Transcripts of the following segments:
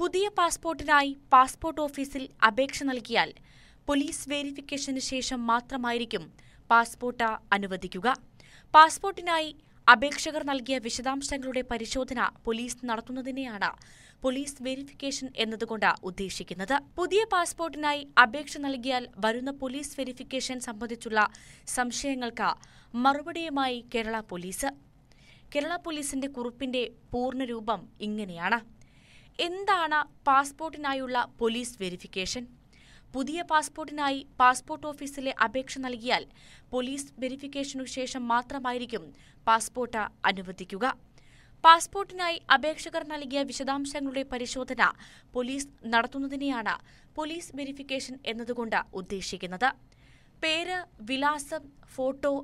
പുതിയ പാസ്പോർട്ടിനായി പാസ്പോർട്ട് ഓഫീസിൽ അപേക്ഷ നൽകിയാൽ പോലീസ് വെരിഫിക്കേഷന് ശേഷം മാത്രമായിരിക്കും പാസ്പോർട്ട് അനുവദിക്കുക പാസ്പോർട്ടിനായി അപേക്ഷകർ നൽകിയ വിശദാംശങ്ങളുടെ പരിശോധന പോലീസ് നടത്തുന്നതിനെയാണ് പോലീസ് വെരിഫിക്കേഷൻ എന്നതുകൊണ്ട് ഉദ്ദേശിക്കുന്നത് പുതിയ പാസ്പോർട്ടിനായി അപേക്ഷ നൽകിയാൽ വരുന്ന പോലീസ് വെരിഫിക്കേഷൻ സംബന്ധിച്ചുള്ള സംശയങ്ങൾക്ക് മറുപടിയുമായി കേരള പോലീസ് കേരള പോലീസിന്റെ കുറിപ്പിന്റെ പൂർണ്ണരൂപം ഇങ്ങനെയാണ് എന്താണ് പാസ്പോർട്ടിനായുള്ള പോലീസ് വെരിഫിക്കേഷൻ പുതിയ പാസ്പോർട്ടിനായി പാസ്പോർട്ട് ഓഫീസിലെ അപേക്ഷ നൽകിയാൽ പോലീസ് വെരിഫിക്കേഷനു ശേഷം മാത്രമായിരിക്കും പാസ്പോർട്ട് അനുവദിക്കുക പാസ്പോർട്ടിനായി അപേക്ഷകർ നൽകിയ വിശദാംശങ്ങളുടെ പരിശോധന പോലീസ് നടത്തുന്നതിനെയാണ് പോലീസ് വെരിഫിക്കേഷൻ എന്നതുകൊണ്ട് ഉദ്ദേശിക്കുന്നത് പേര് വിലാസം ഫോട്ടോ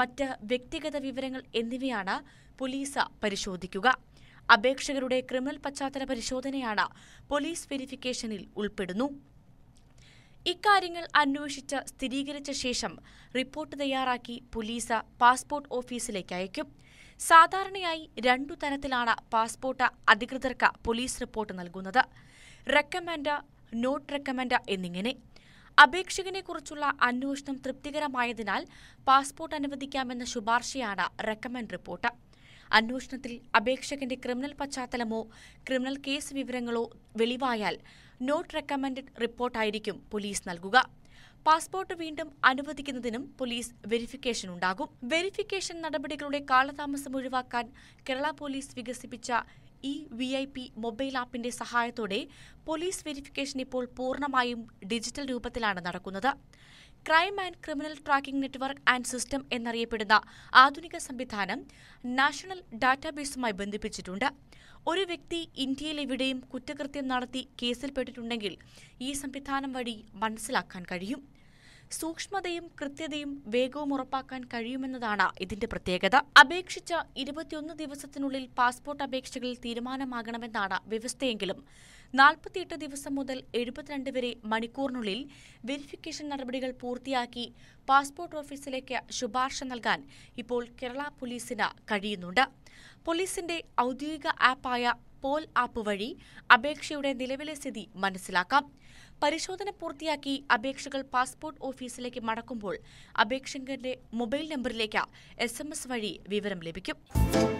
മറ്റ് വ്യക്തിഗത വിവരങ്ങൾ എന്നിവയാണ് പോലീസ് പരിശോധിക്കുക അപേക്ഷകരുടെ ക്രിമിനൽ പശ്ചാത്തല പരിശോധനയാണ് പോലീസ് വെരിഫിക്കേഷനിൽ ഉൾപ്പെടുന്നു ഇക്കാര്യങ്ങൾ അന്വേഷിച്ച് സ്ഥിരീകരിച്ച ശേഷം റിപ്പോർട്ട് തയ്യാറാക്കി പോലീസ് പാസ്പോർട്ട് ഓഫീസിലേക്ക് അയക്കും സാധാരണയായി രണ്ടു തരത്തിലാണ് പാസ്പോർട്ട് അധികൃതർക്ക് പോലീസ് റിപ്പോർട്ട് നൽകുന്നത് റെക്കമെൻഡ് നോട്ട് റെക്കമെൻഡ് എന്നിങ്ങനെ അപേക്ഷകനെക്കുറിച്ചുള്ള അന്വേഷണം തൃപ്തികരമായതിനാൽ പാസ്പോർട്ട് അനുവദിക്കാമെന്ന ശുപാർശയാണ് റെക്കമെൻഡ് റിപ്പോർട്ട് അന്വേഷണത്തിൽ അപേക്ഷകന്റെ ക്രിമിനൽ പശ്ചാത്തലമോ ക്രിമിനൽ കേസ് വിവരങ്ങളോ വെളിവായാൽ നോട്ട് റെക്കമെൻഡഡ് റിപ്പോർട്ടായിരിക്കും പോലീസ് നൽകുക പാസ്പോർട്ട് വീണ്ടും അനുവദിക്കുന്നതിനും പോലീസ് വെരിഫിക്കേഷൻ ഉണ്ടാകും വെരിഫിക്കേഷൻ നടപടികളുടെ കാലതാമസം ഒഴിവാക്കാൻ കേരള പോലീസ് വികസിപ്പിച്ച E V I P mobile ആപ്പിന്റെ സഹായത്തോടെ പോലീസ് വെരിഫിക്കേഷൻ ഇപ്പോൾ പൂർണ്ണമായും ഡിജിറ്റൽ രൂപത്തിലാണ് നടക്കുന്നത് crime and criminal tracking network and system എന്നറിയപ്പെടുന്ന ആധുനിക സംവിധാനം നാഷണൽ ഡാറ്റാബേസുമായി ബന്ധിപ്പിച്ചിട്ടുണ്ട് ഒരു വ്യക്തി ഇന്ത്യയിൽ എവിടെയും കുറ്റകൃത്യം നടത്തി കേസിൽപ്പെട്ടിട്ടുണ്ടെങ്കിൽ ഈ സംവിധാനം വഴി മനസ്സിലാക്കാൻ കഴിയും സൂക്ഷ്മതയും കൃത്യതയും വേഗവും ഉറപ്പാക്കാൻ കഴിയുമെന്നതാണ് ഇതിന്റെ പ്രത്യേകത അപേക്ഷിച്ച ഇരുപത്തിയൊന്ന് ദിവസത്തിനുള്ളിൽ പാസ്പോർട്ട് അപേക്ഷകളിൽ തീരുമാനമാകണമെന്നാണ് വ്യവസ്ഥയെങ്കിലും നാൽപ്പത്തിയെട്ട് ദിവസം മുതൽ എഴുപത്തിരണ്ട് വരെ മണിക്കൂറിനുള്ളിൽ വെരിഫിക്കേഷൻ നടപടികൾ പൂർത്തിയാക്കി പാസ്പോർട്ട് ഓഫീസിലേക്ക് ശുപാർശ നൽകാൻ ഇപ്പോൾ കേരള പോലീസിന് കഴിയുന്നുണ്ട് പോലീസിന്റെ ഔദ്യോഗിക ആപ്പായ പോൽ ആപ്പ് വഴി അപേക്ഷയുടെ നിലവിലെ സ്ഥിതി മനസ്സിലാക്കാം പരിശോധന പൂർത്തിയാക്കി അപേക്ഷകൾ പാസ്പോർട്ട് ഓഫീസിലേക്ക് മടക്കുമ്പോൾ അപേക്ഷകന്റെ മൊബൈൽ നമ്പറിലേക്ക് എസ് വഴി വിവരം ലഭിക്കും